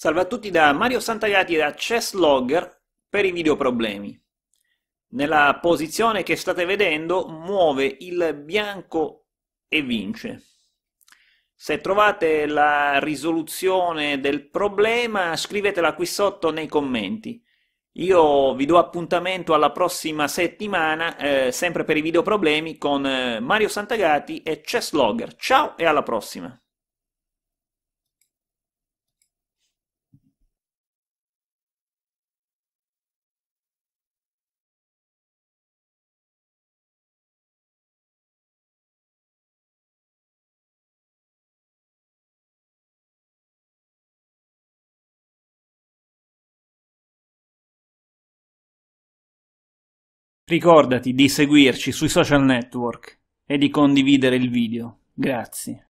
Salve a tutti da Mario Santagati e da Chesslogger per i videoproblemi. Nella posizione che state vedendo muove il bianco e vince. Se trovate la risoluzione del problema scrivetela qui sotto nei commenti. Io vi do appuntamento alla prossima settimana, eh, sempre per i videoproblemi, con eh, Mario Santagati e Chesslogger. Ciao e alla prossima! Ricordati di seguirci sui social network e di condividere il video. Grazie.